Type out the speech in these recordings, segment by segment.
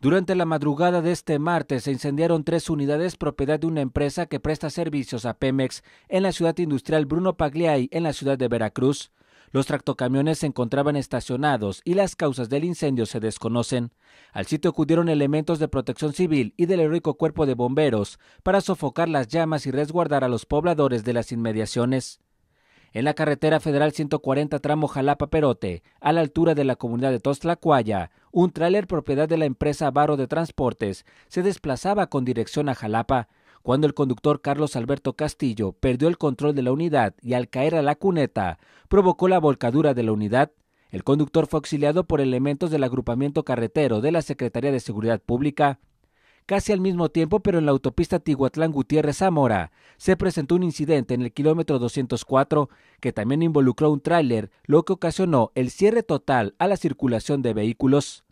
Durante la madrugada de este martes se incendiaron tres unidades propiedad de una empresa que presta servicios a Pemex en la ciudad industrial Bruno Pagliai, en la ciudad de Veracruz. Los tractocamiones se encontraban estacionados y las causas del incendio se desconocen. Al sitio acudieron elementos de protección civil y del heroico cuerpo de bomberos para sofocar las llamas y resguardar a los pobladores de las inmediaciones. En la carretera federal 140 tramo Jalapa-Perote, a la altura de la comunidad de Tostlacuaya, un tráiler propiedad de la empresa Barro de Transportes se desplazaba con dirección a Jalapa, cuando el conductor Carlos Alberto Castillo perdió el control de la unidad y al caer a la cuneta provocó la volcadura de la unidad. El conductor fue auxiliado por elementos del agrupamiento carretero de la Secretaría de Seguridad Pública. Casi al mismo tiempo, pero en la autopista Tihuatlán Gutiérrez Zamora, se presentó un incidente en el kilómetro 204 que también involucró un tráiler, lo que ocasionó el cierre total a la circulación de vehículos.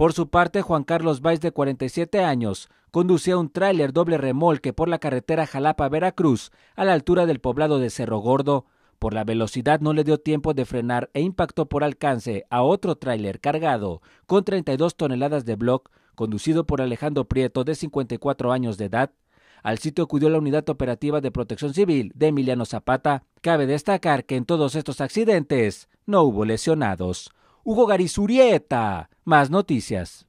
Por su parte, Juan Carlos Valls, de 47 años, conducía un tráiler doble remolque por la carretera Jalapa-Veracruz, a la altura del poblado de Cerro Gordo. Por la velocidad no le dio tiempo de frenar e impactó por alcance a otro tráiler cargado con 32 toneladas de block, conducido por Alejandro Prieto, de 54 años de edad. Al sitio acudió la Unidad Operativa de Protección Civil de Emiliano Zapata. Cabe destacar que en todos estos accidentes no hubo lesionados. Hugo Garizurieta. Más noticias.